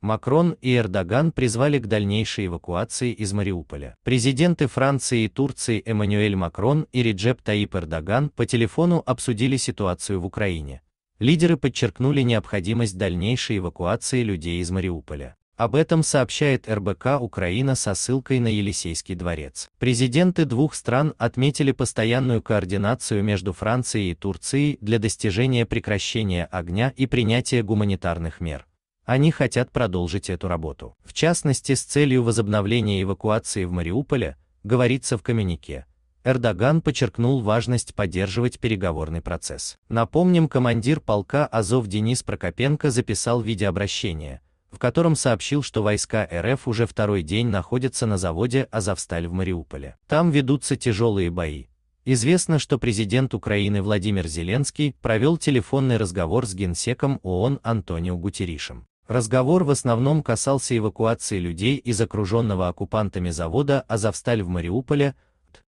Макрон и Эрдоган призвали к дальнейшей эвакуации из Мариуполя. Президенты Франции и Турции Эммануэль Макрон и Реджеп Таип Эрдоган по телефону обсудили ситуацию в Украине. Лидеры подчеркнули необходимость дальнейшей эвакуации людей из Мариуполя. Об этом сообщает РБК Украина со ссылкой на Елисейский дворец. Президенты двух стран отметили постоянную координацию между Францией и Турцией для достижения прекращения огня и принятия гуманитарных мер. Они хотят продолжить эту работу. В частности, с целью возобновления эвакуации в Мариуполе, говорится в коммюнике, Эрдоган подчеркнул важность поддерживать переговорный процесс. Напомним, командир полка Азов Денис Прокопенко записал видеообращение, в котором сообщил, что войска РФ уже второй день находятся на заводе Азовсталь в Мариуполе. Там ведутся тяжелые бои. Известно, что президент Украины Владимир Зеленский провел телефонный разговор с генсеком ООН Антонио Гутеришем. Разговор в основном касался эвакуации людей из окруженного оккупантами завода «Азовсталь» в Мариуполе,